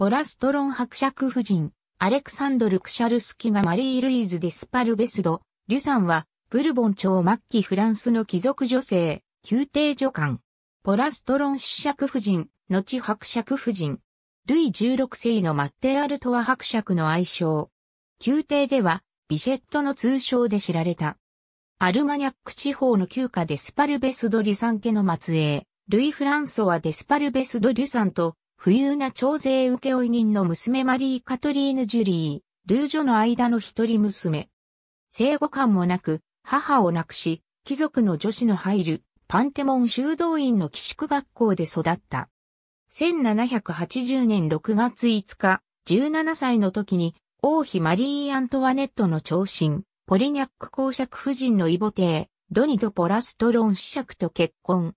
ポラストロン伯爵夫人、アレクサンドル・クシャルスキがマリー・ルイーズ・デスパルベスド、リュさんは、ブルボン朝末期フランスの貴族女性、宮廷女官。ポラストロン子爵夫人、後伯爵夫人。ルイ16世のマッテ・アルトワ伯爵の愛称。宮廷では、ビシェットの通称で知られた。アルマニャック地方の旧家デスパルベスド・リュサン家の末裔、ルイ・フランソワ・デスパルベスド・リュサンと、富裕な徴税受け負い人の娘マリー・カトリーヌ・ジュリー、ルージョの間の一人娘。生後間もなく、母を亡くし、貴族の女子の入る、パンテモン修道院の寄宿学校で育った。1780年6月5日、17歳の時に、王妃マリー・アントワネットの長身、ポリニャック公爵夫人の異母帝、ドニド・ポラストロン子爵と結婚。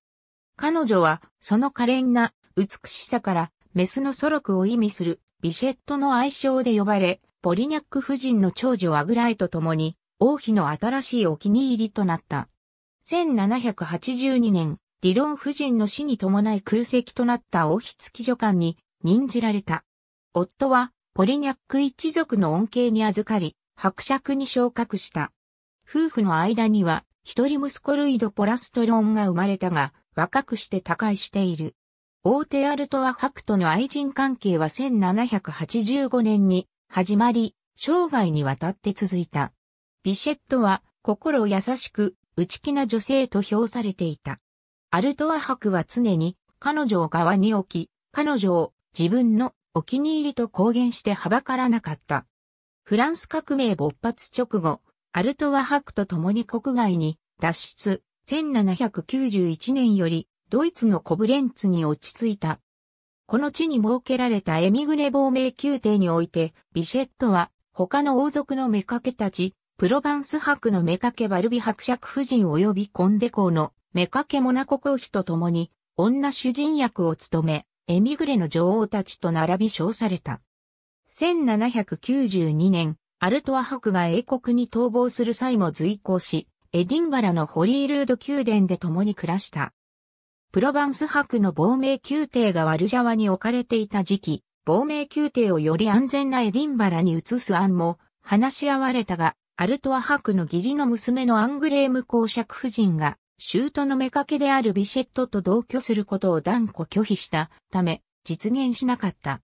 彼女は、その可憐な美しさから、メスのソロクを意味する、ビシェットの愛称で呼ばれ、ポリニャック夫人の長女アグライと共に、王妃の新しいお気に入りとなった。1782年、ディロン夫人の死に伴い空席となった王妃付き女官に任じられた。夫は、ポリニャック一族の恩恵に預かり、伯爵に昇格した。夫婦の間には、一人息子ルイド・ポラストロンが生まれたが、若くして他界している。大手アルトはクとの愛人関係は1785年に始まり、生涯にわたって続いた。ビシェットは心優しく内気な女性と評されていた。アルトワ博は常に彼女を側に置き、彼女を自分のお気に入りと公言してはばからなかった。フランス革命勃発直後、アルトワ博と共に国外に脱出、1791年よりドイツのコブレンツに落ち着いた。この地に設けられたエミグレ亡命宮廷において、ビシェットは、他の王族の妾たち、プロヴァンス伯の妾バルビ伯爵夫人及びコンデーの妾モナコ公妃と共に、女主人役を務め、エミグレの女王たちと並び称された。1792年、アルトア伯が英国に逃亡する際も随行し、エディンバラのホリールード宮殿で共に暮らした。プロヴァンス博の亡命宮廷がワルジャワに置かれていた時期、亡命宮廷をより安全なエディンバラに移す案も話し合われたが、アルトア博の義理の娘のアングレーム公爵夫人が、トの目けであるビシェットと同居することを断固拒否したため、実現しなかった。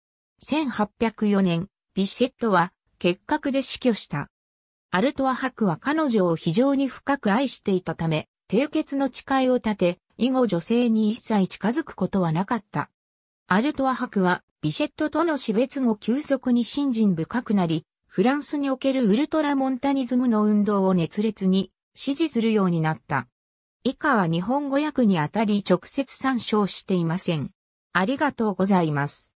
1804年、ビシェットは結核で死去した。アルトア博は彼女を非常に深く愛していたため、締結の誓いを立て、以後女性に一切近づくことはなかった。アルトア博は、ビシェットとの死別後急速に信心深くなり、フランスにおけるウルトラモンタニズムの運動を熱烈に支持するようになった。以下は日本語訳にあたり直接参照していません。ありがとうございます。